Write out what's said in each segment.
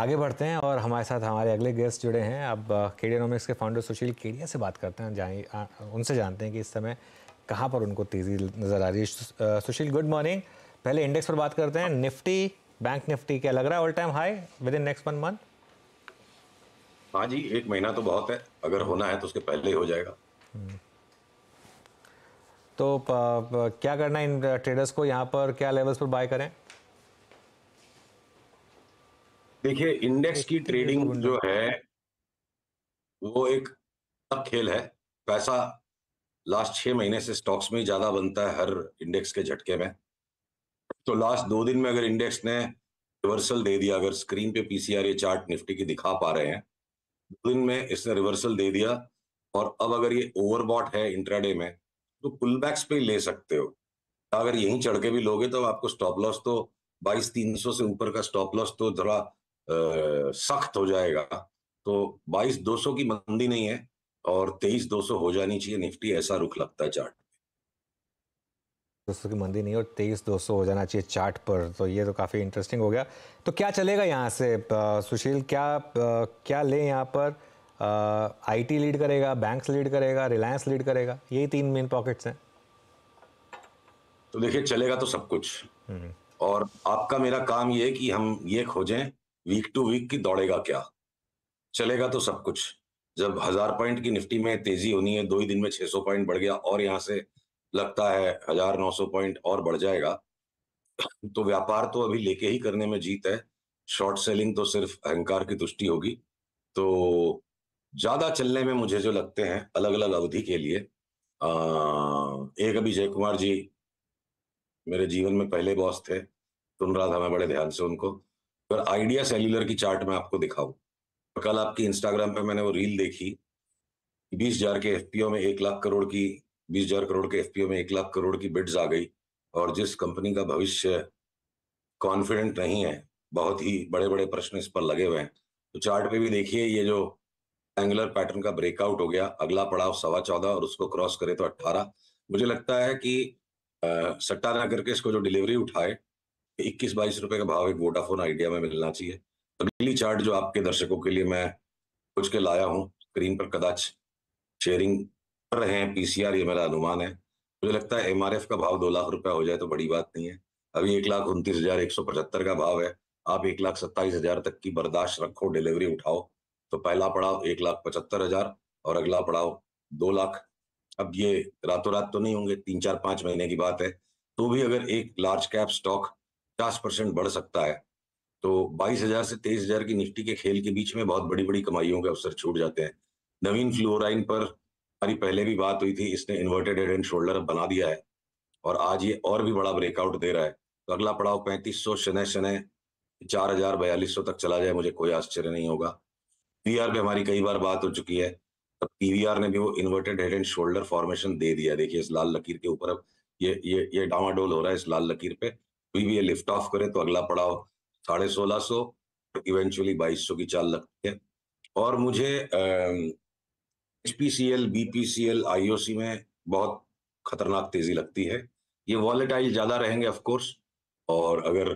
आगे बढ़ते हैं और हमारे साथ हमारे अगले गेस्ट जुड़े हैं अब केडियानोमिक्स के फाउंडर सुशील केडिया से बात करते हैं जाए उनसे जानते हैं कि इस समय कहाँ पर उनको तेज़ी नज़र आ रही है सुशील गुड मॉर्निंग पहले इंडेक्स पर बात करते हैं निफ्टी बैंक निफ्टी क्या लग रहा है all time high within next one month हाँ जी एक महीना तो बहुत है अगर होना है तो उसके पहले ही हो जाएगा हम्म। तो प, प, क्या करना है इन ट्रेडर्स को यहाँ पर क्या लेवल्स पर बाय करें देखिए इंडेक्स की ट्रेडिंग जो है वो एक अच्छा खेल है पैसा लास्ट छह महीने से स्टॉक्स में ही ज्यादा बनता है हर इंडेक्स के झटके में तो लास्ट दो दिन में अगर इंडेक्स ने रिवर्सल दे दिया अगर स्क्रीन पे पीसीआर ये चार्ट निफ्टी की दिखा पा रहे हैं दो दिन में इसने रिवर्सल दे दिया और अब अगर ये ओवरबॉट है इंट्राडे में तो पुल बैक्स पे ले सकते हो अगर यहीं चढ़ के भी लोगे तो आपको स्टॉप लॉस तो बाईस तीन सौ से ऊपर का स्टॉप लॉस तो थोड़ा सख्त हो जाएगा तो बाईस दो सौ की मंदी नहीं है और तेईस दो सौ हो जानी चाहिए निफ्टी ऐसा रुख लगता है चार्ट दो की मंदी नहीं और तेईस दो हो जाना चाहिए चार्ट पर तो ये तो काफ़ी इंटरेस्टिंग हो गया तो क्या चलेगा यहाँ से सुशील क्या क्या ले यहाँ पर आईटी लीड करेगा बैंक्स लीड करेगा रिलायंस लीड करेगा यही तीन मेन पॉकेट्स हैं तो देखिए चलेगा तो सब कुछ हम्म। और आपका मेरा काम ये कि हम ये खोजें वीक टू वीक की दौड़ेगा क्या चलेगा तो सब कुछ जब हजार पॉइंट की निफ्टी में तेजी होनी है दो ही दिन में छह सौ पॉइंट बढ़ गया और यहाँ से लगता है हजार नौ सौ पॉइंट और बढ़ जाएगा तो व्यापार तो अभी लेके ही करने में जीत है शॉर्ट सेलिंग तो सिर्फ अहंकार की तुष्टि होगी तो ज्यादा चलने में मुझे जो लगते हैं अलग अलग अवधि के लिए आ, एक अभी जय कुमार जी मेरे जीवन में पहले बॉस थे सुन रहा था मैं बड़े ध्यान से उनको पर आइडिया सेल्यूलर की चार्ट में आपको दिखाऊं कल आपकी इंस्टाग्राम पे मैंने वो रील देखी बीस हजार के एफपीओ में एक लाख करोड़ की बीस हजार करोड़ के एफपीओ में एक लाख करोड़ की बिड्स आ गई और जिस कंपनी का भविष्य कॉन्फिडेंट नहीं है बहुत ही बड़े बड़े प्रश्न इस पर लगे हुए हैं तो चार्ट पे भी देखिए ये जो एंगुलर पैटर्न का ब्रेकआउट हो गया अगला पड़ाव सवा चौदह और उसको क्रॉस करे तो अट्ठारह मुझे लगता है कि सट्टा ना करके इसको जो डिलीवरी उठाए इक्कीस बाईस रुपए का भाव एक वोडाफोन आइडिया में मिलना चाहिए अगली चार्ट जो आपके दर्शकों के लिए मैं कुछ के लाया हूँ स्क्रीन पर कदाच शेयरिंग कर रहे हैं पीसीआर ये मेरा अनुमान है मुझे लगता है एमआरएफ का भाव दो लाख रुपया हो जाए तो बड़ी बात नहीं है अभी एक लाख उनतीस हजार एक सौ पचहत्तर का भाव है आप एक लाख सत्ताईस हजार तक की बर्दाश्त रखो डिलीवरी उठाओ तो पहला पड़ाव एक लाख पचहत्तर हजार और अगला पड़ाव दो लाख अब ये रातों रात तो नहीं होंगे तीन चार पांच महीने की बात है तो भी अगर एक लार्ज कैप स्टॉक पचास परसेंट बढ़ सकता है तो बाईस हजार से तेईस हजार की निफ्टी के खेल के बीच में बहुत बड़ी बड़ी कमाइयों के अवसर छूट जाते हैं नवीन फ्लोराइन पर हमारी पहले भी बात हुई थी इसने इन्वर्टेड हेड एंड शोल्डर बना दिया है और आज ये और भी बड़ा ब्रेकआउट दे रहा है तो अगला पड़ाव पैंतीस सौ शनै शनय चार हजार बयालीस सौ तक चला जाए मुझे कोई आश्चर्य नहीं होगा आर पे हमारी कई बार बात हो चुकी है तब तो आर ने भी वो inverted head and shoulder formation दे दिया देखिए इस लाल लकीर के ऊपर अब ये ये ये डामाडोल हो रहा है इस लाल लकीर पे भी ये लिफ्ट ऑफ करे तो अगला पड़ाव साढ़े सोलह सौ इवेंचुअली बाईस सौ की चाल लगती है और मुझे H P C L B P C L I O C में बहुत खतरनाक तेजी लगती है ये वॉलेटाइल ज्यादा रहेंगे ऑफकोर्स और अगर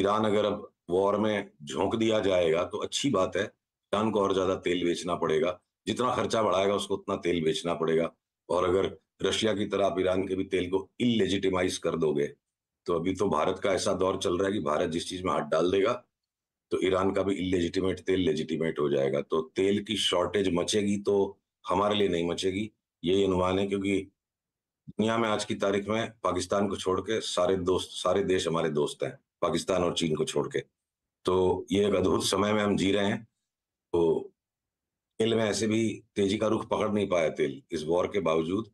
ईरान अगर अब वॉर में झोंक दिया जाएगा तो अच्छी बात है ईरान को और ज्यादा तेल बेचना पड़ेगा जितना खर्चा बढ़ाएगा उसको उतना तेल बेचना पड़ेगा और अगर रशिया की तरह आप ईरान के भी तेल को इलेजिटिमाइज कर दोगे तो अभी तो भारत का ऐसा दौर चल रहा है कि भारत जिस चीज में हाथ डाल देगा तो ईरान का भी इलेजिटिमेट तेल लेजिटिमेट हो जाएगा तो तेल की शॉर्टेज मचेगी तो हमारे लिए नहीं मचेगी यही अनुमान है क्योंकि दुनिया में आज की तारीख में पाकिस्तान को छोड़ के सारे दोस्त सारे देश हमारे दोस्त हैं पाकिस्तान और चीन को छोड़ के तो ये एक अद्भुत समय में हम जी रहे हैं तो तेल में ऐसे भी तेजी का रुख पकड़ नहीं पाया तेल इस वॉर के बावजूद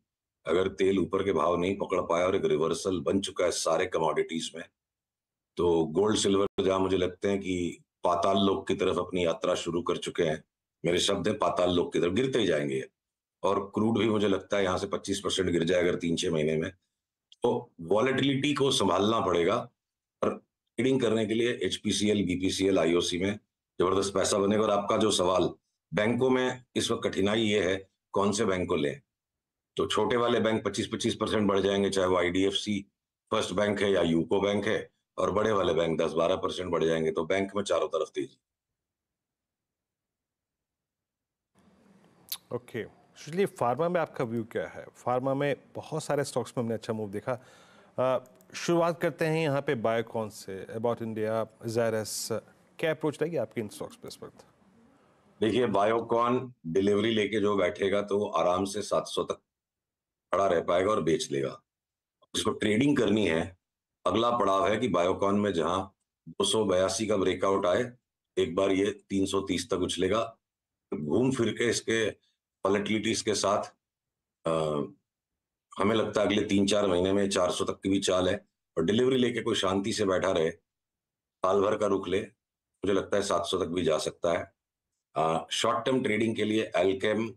अगर तेल ऊपर के भाव नहीं पकड़ पाया और एक रिवर्सल बन चुका है सारे कमोडिटीज में तो गोल्ड सिल्वर जहां मुझे लगते हैं कि पाताल लोक की तरफ अपनी यात्रा शुरू कर चुके हैं मेरे शब्द है पाताल लोक की तरफ गिरते ही जाएंगे और क्रूड भी मुझे लगता है यहाँ से 25 परसेंट गिर जाए अगर तीन छह महीने में तो वॉलेटिलिटी को संभालना पड़ेगा और ट्रेडिंग करने के लिए एच बीपीसीएल सी सी आई में जबरदस्त पैसा बनेगा और आपका जो सवाल बैंकों में इस वक्त कठिनाई ये है कौन से बैंक को लें तो छोटे वाले बैंक 25-25 परसेंट बढ़ जाएंगे चाहे वो आईडीएफसी फर्स्ट बैंक है या यूको बैंक है और बड़े वाले बैंक 10-12 परसेंट बढ़ जाएंगे तो बैंक में चारों तरफ तेजी ओके okay. फार्मा में आपका व्यू क्या है फार्मा में बहुत सारे स्टॉक्स में हमने अच्छा मूव देखा शुरुआत करते हैं यहाँ पे बायोकॉन से अबाउट इंडिया जैरस क्या अप्रोच रहेगी आपके इन स्टॉक्स पे इस वक्त देखिए बायोकॉन डिलीवरी लेके जो बैठेगा तो आराम से 700 तक खड़ा रह पाएगा और बेच लेगा जिसको ट्रेडिंग करनी है अगला पड़ाव है कि बायोकॉन में जहां दो का ब्रेकआउट आए एक बार ये 330 तक उछलेगा घूम फिर के इसके पॉलिटिलिटीज के साथ आ, हमें लगता है अगले तीन चार महीने में 400 तक की भी चाल है और डिलीवरी लेके कोई शांति से बैठा रहे साल भर का रुख ले मुझे लगता है 700 तक भी जा सकता है शॉर्ट टर्म ट्रेडिंग के लिए एलकेम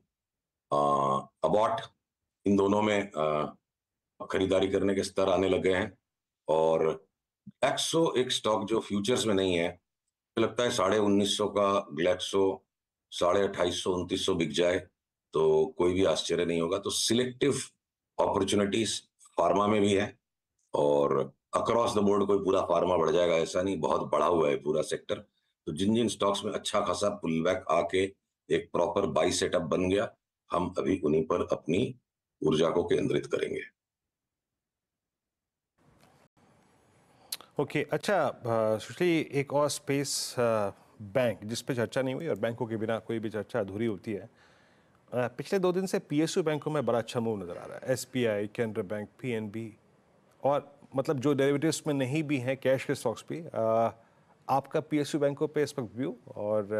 अबॉट इन दोनों में खरीदारी करने के स्तर आने लग गए हैं और ग्लैक्सो एक स्टॉक जो फ्यूचर्स में नहीं है तो लगता है साढ़े उन्नीस सौ का ग्लैक्सो साढ़े अट्ठाईस सौ उनतीस सौ बिक जाए तो कोई भी आश्चर्य नहीं होगा तो सिलेक्टिव अपॉर्चुनिटीज फार्मा में भी है और अक्रॉस द बोर्ड कोई पूरा फार्मा बढ़ जाएगा ऐसा नहीं बहुत बढ़ा हुआ है पूरा सेक्टर तो जिन जिन स्टॉक्स में अच्छा खासा पुल बैक आके एक प्रॉपर बाई सेटअप बन गया हम अभी उन्हीं पर अपनी ऊर्जा को केंद्रित करेंगे ओके okay, अच्छा सुशली एक और स्पेस बैंक जिस पे चर्चा नहीं हुई और बैंकों के बिना कोई भी चर्चा अधूरी होती है पिछले दो दिन से पीएसयू बैंकों में बड़ा अच्छा मूव नज़र आ रहा है एसबीआई केंद्र बैंक पीएनबी और मतलब जो डेरिवेटिव्स में नहीं भी हैं कैश के स्टॉक्स भी आपका पीएसयू बैंकों पे इस वक्त व्यू और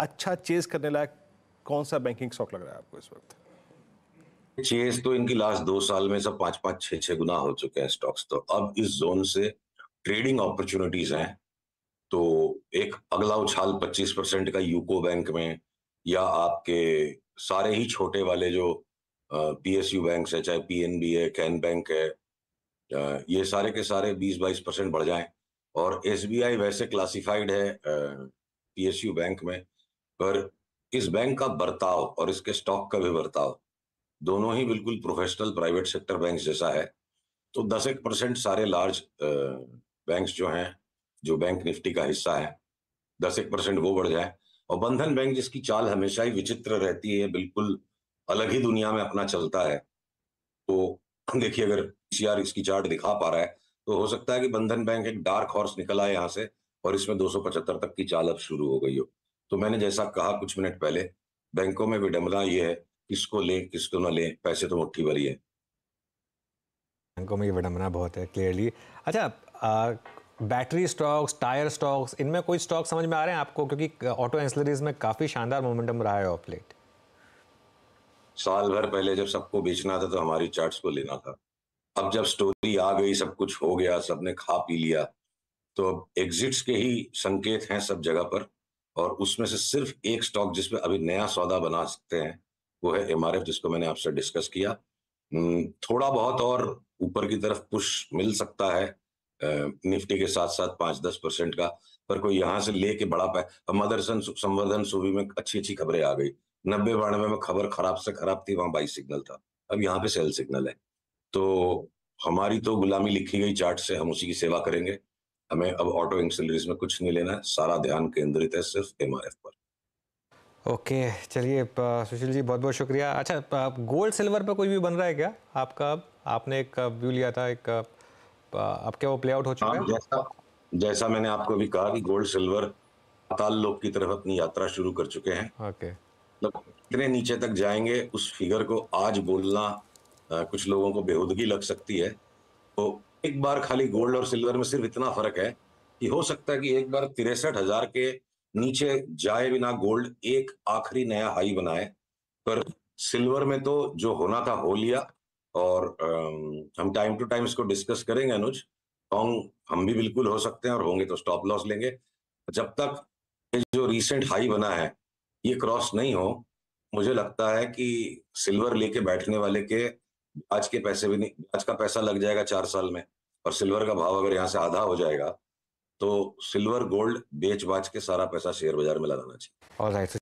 अच्छा चेज करने लायक कौन सा बैंकिंग स्टॉक लग रहा है आपको इस वक्त चेस तो इनकी लास्ट दो साल में सब पांच पांच छह छह गुना हो चुके हैं स्टॉक्स तो अब इस जोन से ट्रेडिंग अपॉर्चुनिटीज हैं तो एक अगला उछाल 25 परसेंट का यूको बैंक में या आपके सारे ही छोटे वाले जो पी एस यू बैंक है चाहे पी एन बी है कैन बैंक है ये सारे के सारे 20-22 परसेंट बढ़ जाए और एस बी आई वैसे क्लासिफाइड है पी एस यू बैंक में पर इस बैंक का बर्ताव और इसके स्टॉक का भी बर्ताव दोनों ही बिल्कुल प्रोफेशनल प्राइवेट सेक्टर बैंक जैसा है तो दस एक परसेंट सारे लार्ज बैंक जो हैं जो बैंक निफ्टी का हिस्सा है दस एक परसेंट वो बढ़ जाए और बंधन बैंक जिसकी चाल हमेशा ही विचित्र रहती है बिल्कुल अलग ही दुनिया में अपना चलता है तो देखिए अगर सीआर इसकी चार्ट दिखा पा रहा है तो हो सकता है कि बंधन बैंक एक डार्क हॉर्स निकला है यहाँ से और इसमें दो तक की चाल अब शुरू हो गई हो तो मैंने जैसा कहा कुछ मिनट पहले बैंकों में विडम्बना ये है किसको ले किसको ना ले पैसे तो मुठ्ठी भरी है बैंकों में ये विडम्बना बहुत है क्लियरली अच्छा आ, बैटरी स्टॉक्स टायर स्टॉक्स इनमें कोई स्टॉक समझ में आ रहे हैं आपको क्योंकि ऑटो एंसिलरीज में काफ़ी शानदार मोमेंटम रहा है ऑफ लेट साल भर पहले जब सबको बेचना था तो हमारी चार्ट्स को लेना था अब जब स्टोरी आ गई सब कुछ हो गया सबने खा पी लिया तो अब एग्जिट्स के ही संकेत हैं सब जगह पर और उसमें से सिर्फ एक स्टॉक जिसमें अभी नया सौदा बना सकते हैं वो है एम जिसको मैंने आपसे डिस्कस किया हम्म, थोड़ा बहुत और ऊपर की तरफ पुश मिल सकता है निफ्टी के साथ साथ पांच दस परसेंट का पर कोई यहाँ से लेके बड़ा पाए अब मदरसन संवर्धन सूबी में अच्छी अच्छी खबरें आ गई नब्बे बानवे में खबर खराब से खराब थी वहां बाई सिग्नल था अब यहाँ पे सेल सिग्नल है तो हमारी तो गुलामी लिखी गई चार्ट से हम उसी की सेवा करेंगे हमें अब ऑटो एक्सलरीज में कुछ नहीं लेना है सारा ध्यान केंद्रित है सिर्फ एम पर ओके चलिए सुशील जी बहुत बहुत शुक्रिया अच्छा गोल्ड सिल्वर पर कोई भी बन रहा है क्या आपका आपने एक व्यू लिया था एक अब क्या वो प्ले आउट हो चुका हाँ, है जैसा जैसा मैंने आपको भी कहा कि गोल्ड सिल्वर पाताल लोक की तरफ अपनी यात्रा शुरू कर चुके हैं ओके मतलब कितने नीचे तक जाएंगे उस फिगर को आज बोलना कुछ लोगों को बेहूदगी लग सकती है तो एक बार खाली गोल्ड और सिल्वर में सिर्फ इतना फर्क है कि हो सकता है कि एक बार तिरसठ हजार के नीचे जाए बिना गोल्ड एक आखिरी नया हाई बनाए पर सिल्वर में तो जो होना था हो लिया और हम टाइम टू टाइम इसको डिस्कस करेंगे अनुज लॉन्ग हम भी बिल्कुल हो सकते हैं और होंगे तो स्टॉप लॉस लेंगे जब तक जो रिसेंट हाई बना है ये क्रॉस नहीं हो मुझे लगता है कि सिल्वर लेके बैठने वाले के आज के पैसे भी नहीं आज का पैसा लग जाएगा चार साल में और सिल्वर का भाव अगर यहाँ से आधा हो जाएगा तो सिल्वर गोल्ड बेच बाच के सारा पैसा शेयर बाजार में लगाना चाहिए